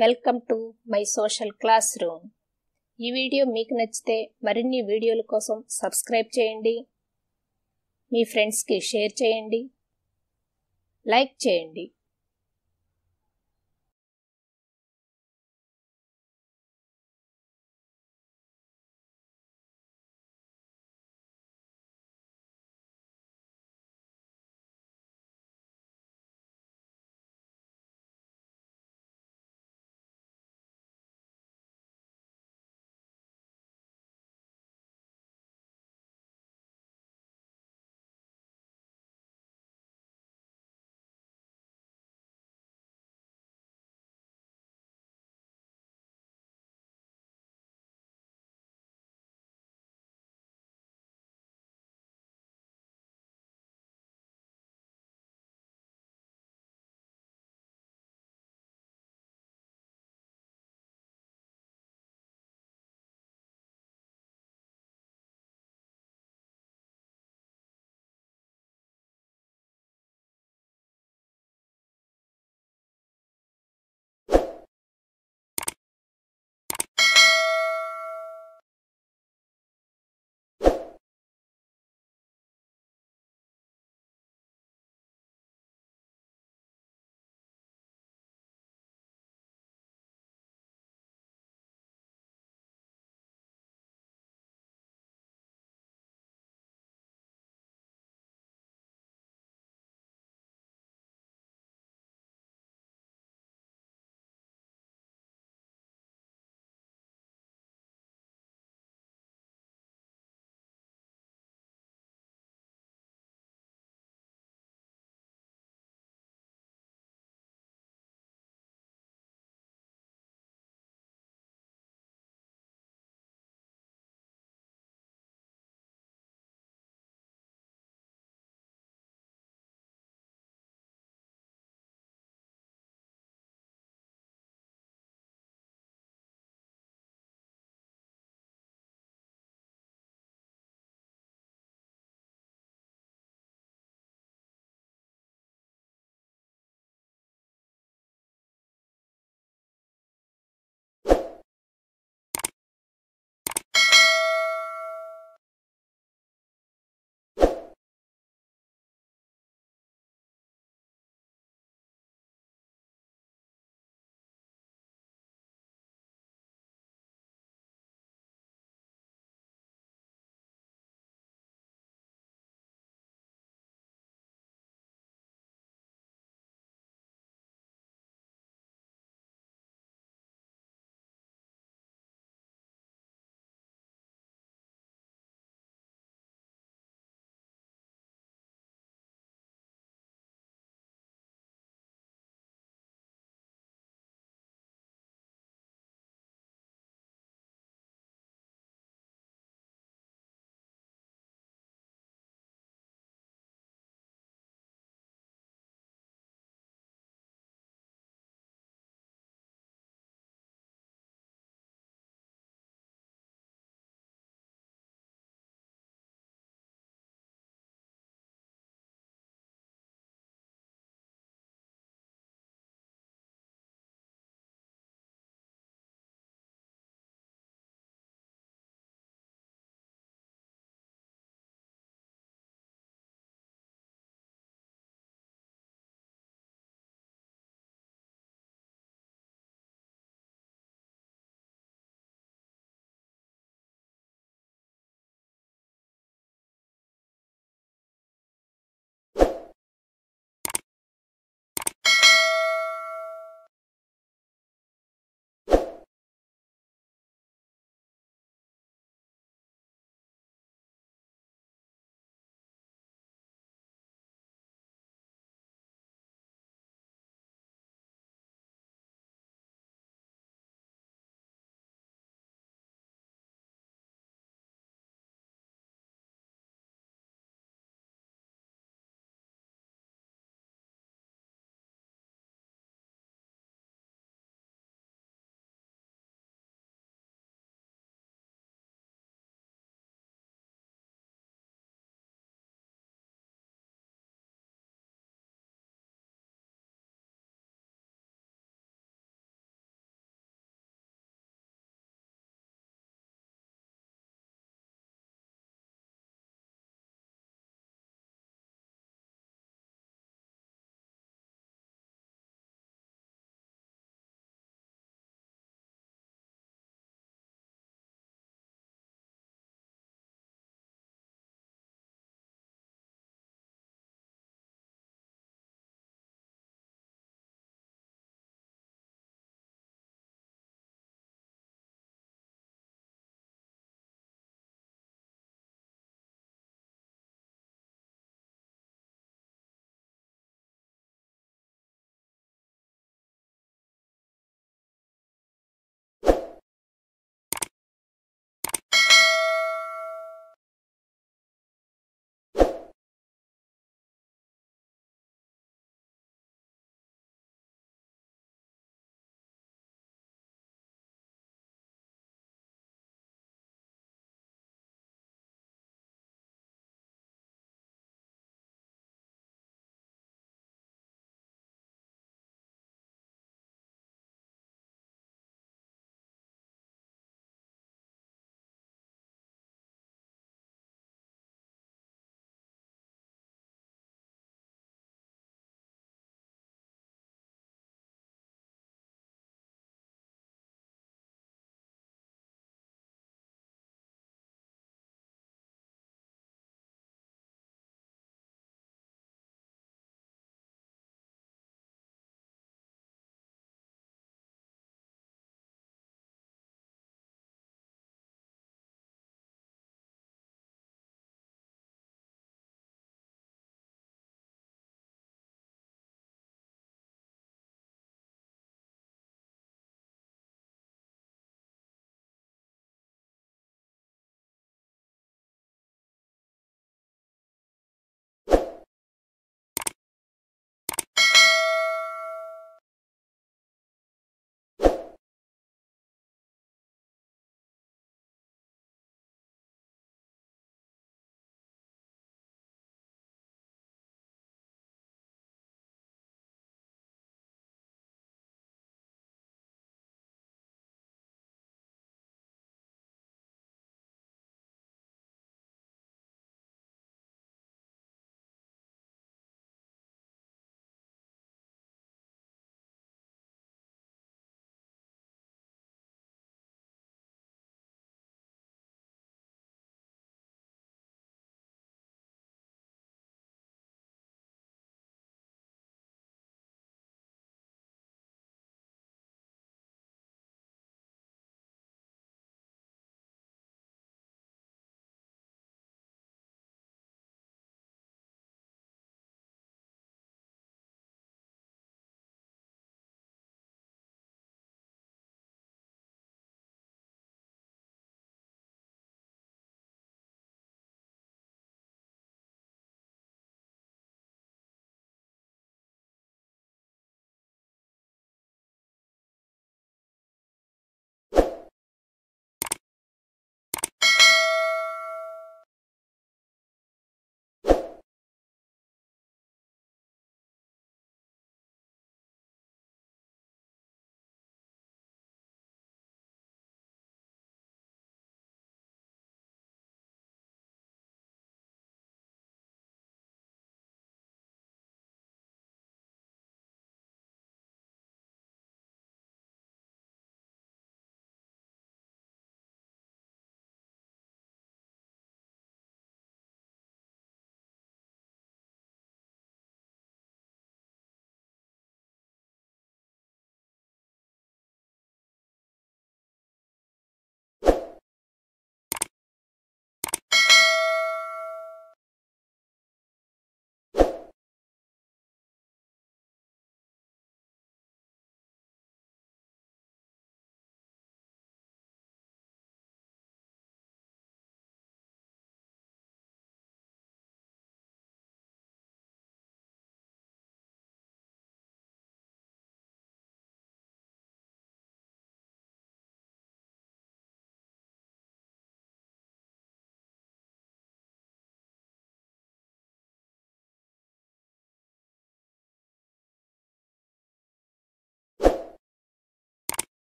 welcome to my social classroom ఈ video మీకు నచ్చితే మరిన్ని వీడియోల కోసం సబ్స్క్రైబ్ చేయండి మీ ఫ్రెండ్స్కి షేర్ చేయండి లైక్ చేయండి